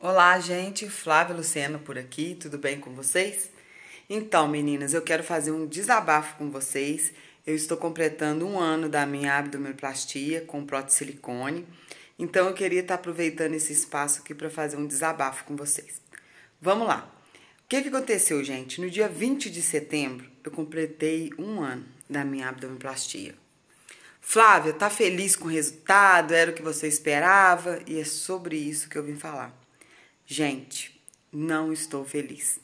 Olá, gente. Flávia Luciano por aqui. Tudo bem com vocês? Então, meninas, eu quero fazer um desabafo com vocês. Eu estou completando um ano da minha abdominoplastia com prótese silicone. Então, eu queria estar aproveitando esse espaço aqui para fazer um desabafo com vocês. Vamos lá. O que, que aconteceu, gente? No dia 20 de setembro, eu completei um ano da minha abdominoplastia. Flávia, tá feliz com o resultado? Era o que você esperava? E é sobre isso que eu vim falar. Gente, não estou feliz.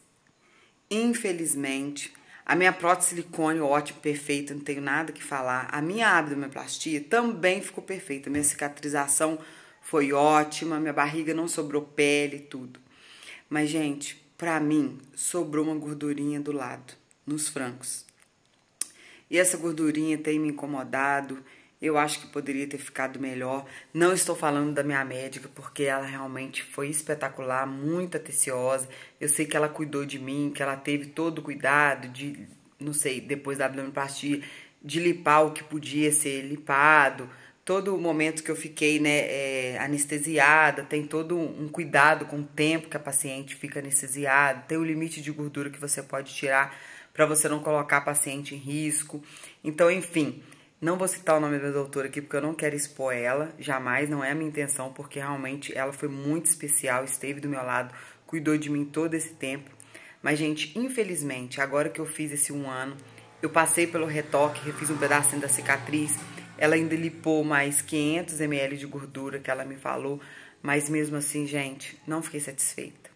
Infelizmente, a minha prótese silicone ótimo, perfeita, não tenho nada que falar. A minha abdominoplastia também ficou perfeita. Minha cicatrização foi ótima, minha barriga não sobrou pele, tudo. Mas gente, pra mim sobrou uma gordurinha do lado, nos francos. E essa gordurinha tem me incomodado eu acho que poderia ter ficado melhor. Não estou falando da minha médica, porque ela realmente foi espetacular, muito atenciosa. Eu sei que ela cuidou de mim, que ela teve todo o cuidado de, não sei, depois da abdominoplastia, de limpar o que podia ser limpado. Todo o momento que eu fiquei né, é, anestesiada, tem todo um cuidado com o tempo que a paciente fica anestesiada, tem o limite de gordura que você pode tirar para você não colocar a paciente em risco. Então, enfim, não vou citar o nome da doutora aqui porque eu não quero expor ela, jamais, não é a minha intenção, porque realmente ela foi muito especial, esteve do meu lado, cuidou de mim todo esse tempo. Mas, gente, infelizmente, agora que eu fiz esse um ano, eu passei pelo retoque, refiz um pedacinho da cicatriz, ela ainda lipou mais 500 ml de gordura que ela me falou, mas mesmo assim, gente, não fiquei satisfeita.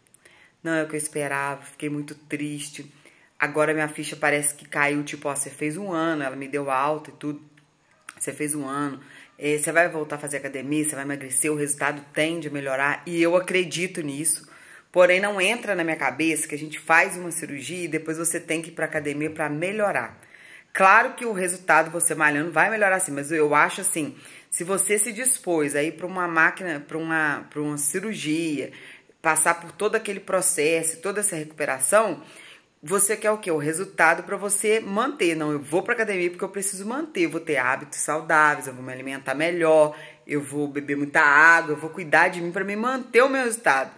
Não é o que eu esperava, fiquei muito triste. Agora minha ficha parece que caiu, tipo, ó, você fez um ano, ela me deu alta e tudo você fez um ano, eh, você vai voltar a fazer academia, você vai emagrecer, o resultado tende a melhorar e eu acredito nisso. Porém, não entra na minha cabeça que a gente faz uma cirurgia e depois você tem que ir para academia para melhorar. Claro que o resultado você malhando vai melhorar sim, mas eu acho assim, se você se dispôs aí para uma máquina, para uma, uma cirurgia, passar por todo aquele processo, toda essa recuperação, você quer o que? O resultado para você manter. Não, eu vou para academia porque eu preciso manter. Eu vou ter hábitos saudáveis, eu vou me alimentar melhor, eu vou beber muita água, eu vou cuidar de mim para me manter o meu resultado.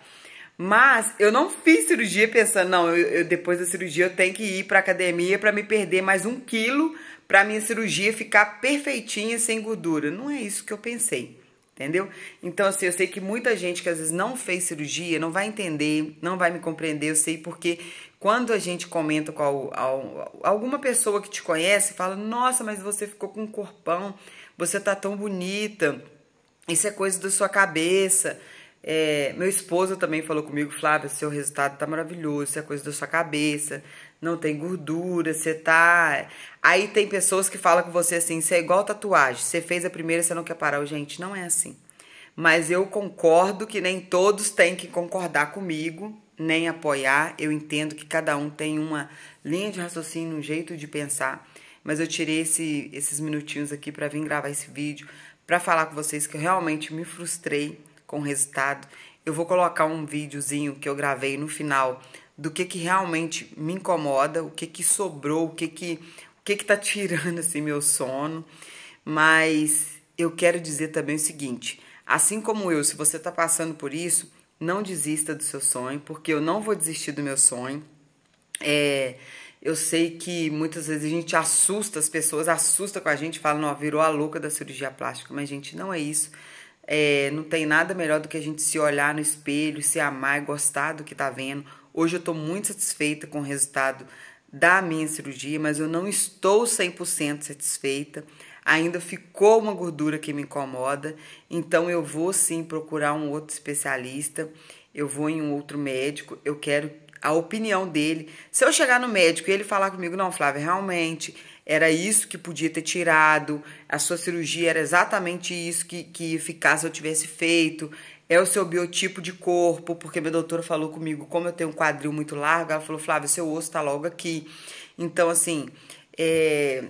Mas eu não fiz cirurgia pensando, não, eu, eu depois da cirurgia eu tenho que ir para academia para me perder mais um quilo para minha cirurgia ficar perfeitinha sem gordura. Não é isso que eu pensei, entendeu? Então assim, eu sei que muita gente que às vezes não fez cirurgia não vai entender, não vai me compreender. Eu sei porque quando a gente comenta com a, a, alguma pessoa que te conhece, fala: Nossa, mas você ficou com um corpão, você tá tão bonita, isso é coisa da sua cabeça. É, meu esposo também falou comigo, Flávia, seu resultado tá maravilhoso, isso é coisa da sua cabeça, não tem gordura, você tá. Aí tem pessoas que falam com você assim, você é igual tatuagem, você fez a primeira, você não quer parar. Gente, não é assim. Mas eu concordo que nem todos têm que concordar comigo, nem apoiar. Eu entendo que cada um tem uma linha de raciocínio, um jeito de pensar, mas eu tirei esse, esses minutinhos aqui para vir gravar esse vídeo, para falar com vocês que eu realmente me frustrei com o resultado. Eu vou colocar um videozinho que eu gravei no final do que que realmente me incomoda, o que que sobrou, o que que o que que tá tirando assim meu sono. Mas eu quero dizer também o seguinte, assim como eu, se você tá passando por isso, não desista do seu sonho, porque eu não vou desistir do meu sonho. É, eu sei que muitas vezes a gente assusta as pessoas, assusta com a gente, fala, não, virou a louca da cirurgia plástica, mas gente, não é isso. É, não tem nada melhor do que a gente se olhar no espelho, se amar e gostar do que tá vendo. Hoje eu tô muito satisfeita com o resultado da minha cirurgia, mas eu não estou 100% satisfeita ainda ficou uma gordura que me incomoda, então eu vou sim procurar um outro especialista, eu vou em um outro médico, eu quero a opinião dele. Se eu chegar no médico e ele falar comigo, não, Flávia, realmente era isso que podia ter tirado, a sua cirurgia era exatamente isso que, que ia ficar se eu tivesse feito, é o seu biotipo de corpo, porque minha doutora falou comigo, como eu tenho um quadril muito largo, ela falou, Flávia, seu osso tá logo aqui. Então, assim, é,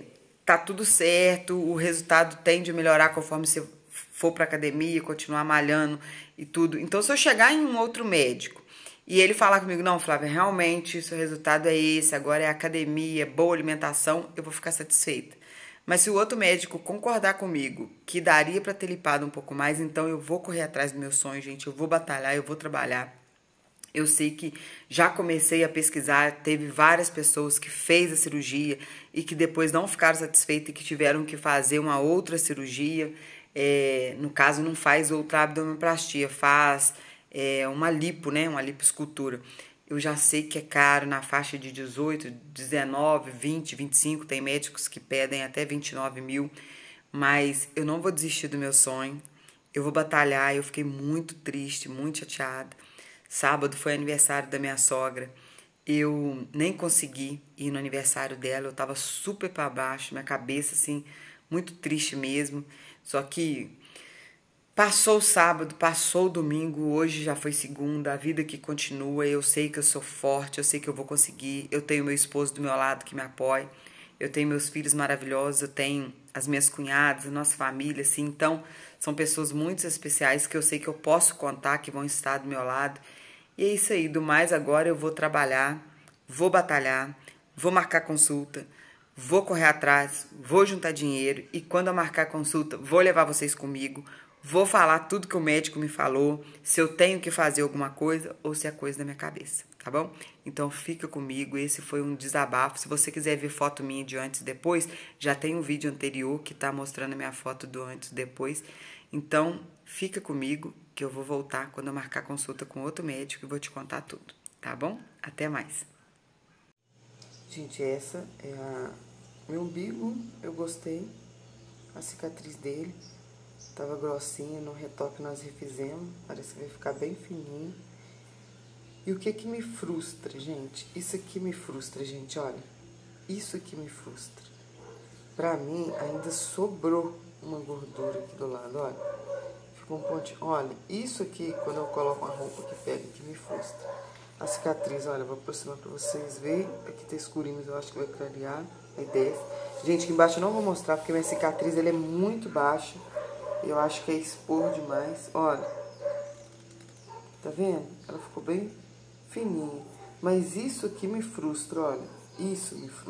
tá tudo certo, o resultado tende a melhorar conforme você for para academia, continuar malhando e tudo. Então, se eu chegar em um outro médico e ele falar comigo, não, Flávia, realmente seu resultado é esse, agora é academia, boa alimentação, eu vou ficar satisfeita. Mas se o outro médico concordar comigo que daria para ter lipado um pouco mais, então eu vou correr atrás do meu sonho, gente, eu vou batalhar, eu vou trabalhar. Eu sei que já comecei a pesquisar, teve várias pessoas que fez a cirurgia e que depois não ficaram satisfeitas e que tiveram que fazer uma outra cirurgia. É, no caso, não faz outra abdominoplastia, faz é, uma lipo, né? Uma liposcultura. Eu já sei que é caro, na faixa de 18, 19, 20, 25, tem médicos que pedem até 29 mil, mas eu não vou desistir do meu sonho, eu vou batalhar, eu fiquei muito triste, muito chateada Sábado foi aniversário da minha sogra. Eu nem consegui ir no aniversário dela, eu tava super para baixo, minha cabeça assim, muito triste mesmo. Só que passou o sábado, passou o domingo, hoje já foi segunda, a vida que continua. Eu sei que eu sou forte, eu sei que eu vou conseguir. Eu tenho meu esposo do meu lado que me apoia. Eu tenho meus filhos maravilhosos, eu tenho as minhas cunhadas, a nossa família assim. Então, são pessoas muito especiais que eu sei que eu posso contar, que vão estar do meu lado. E é isso aí, do mais agora eu vou trabalhar, vou batalhar, vou marcar consulta, vou correr atrás, vou juntar dinheiro e quando eu marcar consulta, vou levar vocês comigo, vou falar tudo que o médico me falou, se eu tenho que fazer alguma coisa ou se é coisa da minha cabeça tá bom? Então fica comigo, esse foi um desabafo. Se você quiser ver foto minha de antes e depois, já tem um vídeo anterior que tá mostrando a minha foto do antes e depois. Então fica comigo que eu vou voltar quando eu marcar consulta com outro médico e vou te contar tudo, tá bom? Até mais. Gente, essa é a meu umbigo, eu gostei. A cicatriz dele tava grossinha, no retoque nós refizemos, parece que vai ficar bem fininho. E o que é que me frustra, gente? Isso aqui me frustra, gente, olha. Isso aqui me frustra. Pra mim, ainda sobrou uma gordura aqui do lado, olha. ficou um ponte. Olha, isso aqui, quando eu coloco uma roupa que pega, que me frustra. A cicatriz, olha, vou aproximar pra vocês verem. Aqui tá escurinho, mas eu acho que vai clarear. Aí desce. Gente, aqui embaixo eu não vou mostrar, porque minha cicatriz, ela é muito baixa. Eu acho que é expor demais. Olha. Tá vendo? Ela ficou bem fininho. Mas isso que me frustra, olha, isso me frustra.